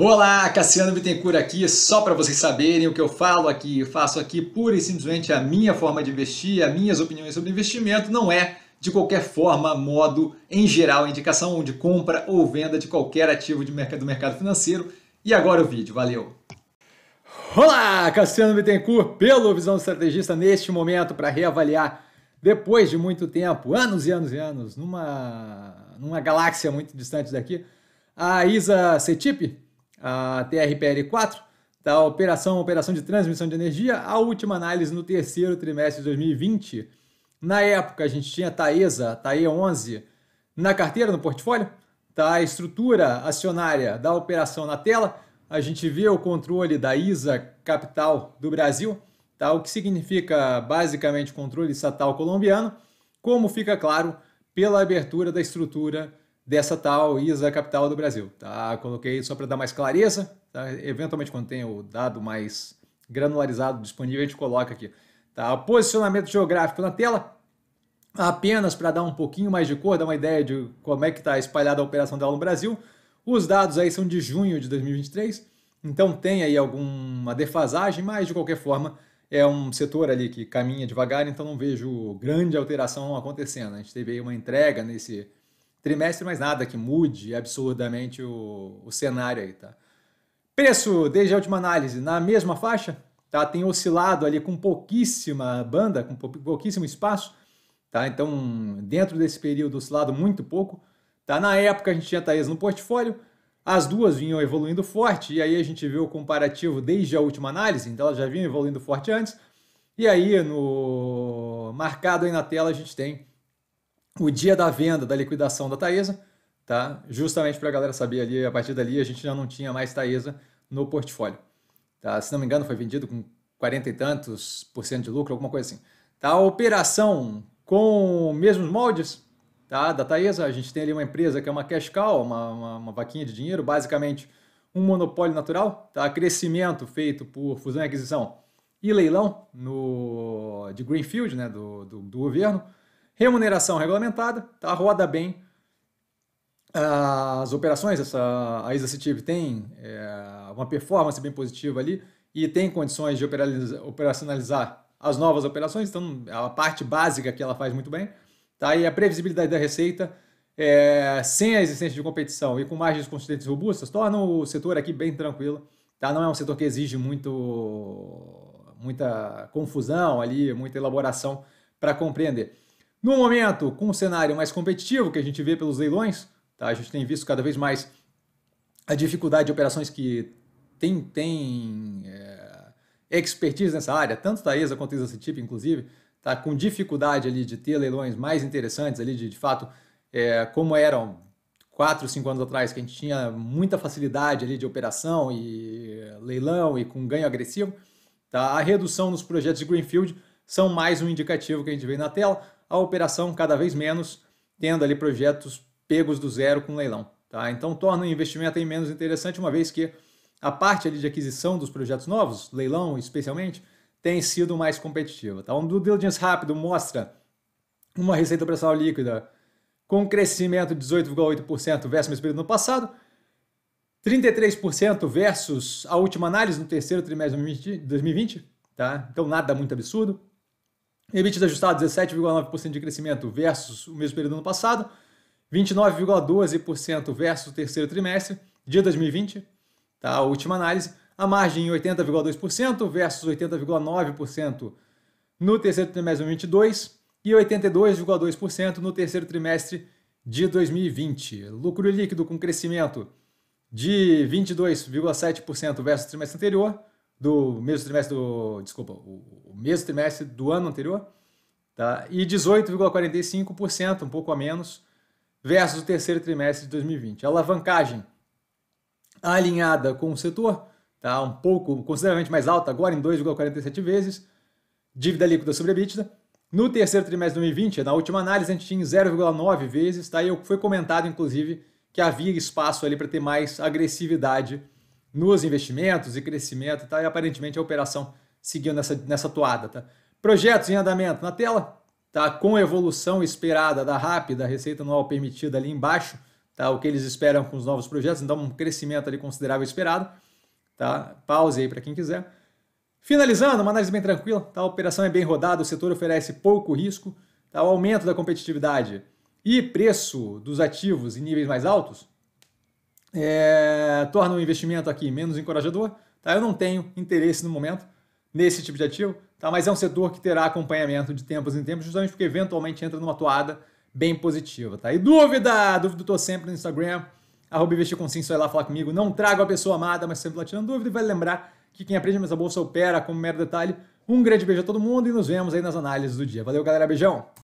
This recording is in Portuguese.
Olá, Cassiano Bittencourt aqui, só para vocês saberem o que eu falo aqui, eu faço aqui pura e simplesmente a minha forma de investir, as minhas opiniões sobre investimento, não é de qualquer forma, modo, em geral, indicação de compra ou venda de qualquer ativo de mercado, do mercado financeiro. E agora o vídeo, valeu! Olá, Cassiano Bittencourt, pelo Visão Estrategista, neste momento para reavaliar, depois de muito tempo, anos e anos e anos, numa, numa galáxia muito distante daqui, a Isa Cetip, a TRPL4, da tá? operação, operação de transmissão de energia, a última análise no terceiro trimestre de 2020. Na época, a gente tinha Taesa, Tae 11, na carteira, no portfólio, tá? a estrutura acionária da operação na tela, a gente vê o controle da ISA Capital do Brasil, tá? o que significa basicamente controle estatal colombiano, como fica claro pela abertura da estrutura dessa tal ISA capital do Brasil. Tá? Coloquei só para dar mais clareza. Tá? Eventualmente, quando tem o dado mais granularizado disponível, a gente coloca aqui. Tá? Posicionamento geográfico na tela, apenas para dar um pouquinho mais de cor, dar uma ideia de como é que está espalhada a operação dela no Brasil. Os dados aí são de junho de 2023, então tem aí alguma defasagem, mas de qualquer forma é um setor ali que caminha devagar, então não vejo grande alteração acontecendo. A gente teve aí uma entrega nesse trimestre, mais nada que mude absurdamente o, o cenário aí, tá? Preço, desde a última análise, na mesma faixa, tá? Tem oscilado ali com pouquíssima banda, com pouquíssimo espaço, tá? Então, dentro desse período oscilado muito pouco, tá? Na época a gente tinha Thaís no portfólio, as duas vinham evoluindo forte, e aí a gente vê o comparativo desde a última análise, então elas já vinham evoluindo forte antes, e aí no marcado aí na tela a gente tem o dia da venda, da liquidação da Taesa, tá? justamente para a galera saber ali, a partir dali a gente já não tinha mais Taesa no portfólio. Tá? Se não me engano, foi vendido com 40 e tantos por cento de lucro, alguma coisa assim. Tá? A operação com mesmos moldes tá? da Taesa, a gente tem ali uma empresa que é uma cash cow, uma, uma, uma vaquinha de dinheiro, basicamente um monopólio natural, tá? crescimento feito por fusão e aquisição e leilão no, de Greenfield, né? do, do, do governo, Remuneração regulamentada, tá, roda bem as operações, essa, a Isacitive tem é, uma performance bem positiva ali e tem condições de operacionalizar as novas operações, então a parte básica que ela faz muito bem. Tá? E a previsibilidade da receita, é, sem a existência de competição e com margens consistentes robustas, torna o setor aqui bem tranquilo. Tá? Não é um setor que exige muito, muita confusão ali, muita elaboração para compreender. No momento, com um cenário mais competitivo que a gente vê pelos leilões, tá? a gente tem visto cada vez mais a dificuldade de operações que têm tem, é, expertise nessa área, tanto da ESA quanto da ESA inclusive, tá com dificuldade ali de ter leilões mais interessantes ali, de, de fato, é, como eram 4, 5 anos atrás, que a gente tinha muita facilidade ali de operação e é, leilão e com ganho agressivo, tá? a redução nos projetos de Greenfield são mais um indicativo que a gente vê na tela, a operação cada vez menos, tendo ali projetos pegos do zero com leilão. Tá? Então torna o investimento aí menos interessante, uma vez que a parte ali de aquisição dos projetos novos, leilão especialmente, tem sido mais competitiva. Tá? Um due diligence rápido mostra uma receita operacional líquida com crescimento de 18,8% versus o mesmo período no passado, 33% versus a última análise no terceiro trimestre de 2020, tá? Então nada muito absurdo. EBITDA ajustado 17,9% de crescimento versus o mesmo período do ano passado, 29,12% versus o terceiro trimestre de 2020, tá? a última análise. A margem em 80,2% versus 80,9% no terceiro trimestre de 2022 e 82,2% no terceiro trimestre de 2020. Lucro líquido com crescimento de 22,7% versus o trimestre anterior, do mesmo trimestre do. Desculpa, o, mesmo trimestre do ano anterior, tá? e 18,45%, um pouco a menos, versus o terceiro trimestre de 2020. A alavancagem alinhada com o setor, tá? um pouco, consideravelmente mais alta agora, em 2,47 vezes, dívida líquida sobre EBITDA. No terceiro trimestre de 2020, na última análise, a gente tinha 0,9 vezes, tá? e foi comentado, inclusive, que havia espaço ali para ter mais agressividade nos investimentos e crescimento, tá? E aparentemente a operação seguiu nessa, nessa toada, tá? Projetos em andamento na tela, tá? Com evolução esperada da rápida Receita Anual Permitida ali embaixo, tá? O que eles esperam com os novos projetos, então um crescimento ali considerável esperado, tá? Pause aí para quem quiser. Finalizando, uma análise bem tranquila, tá? A operação é bem rodada, o setor oferece pouco risco, tá? O aumento da competitividade e preço dos ativos em níveis mais altos, é, torna o investimento aqui menos encorajador. Tá? Eu não tenho interesse no momento nesse tipo de ativo, tá? mas é um setor que terá acompanhamento de tempos em tempos, justamente porque eventualmente entra numa toada bem positiva. Tá? E dúvida? Dúvida estou sempre no Instagram, arroba investir com sim, só ir lá falar comigo. Não trago a pessoa amada, mas sempre lá tirando dúvida. E vale lembrar que quem aprende mais a bolsa opera como mero detalhe. Um grande beijo a todo mundo e nos vemos aí nas análises do dia. Valeu, galera. Beijão!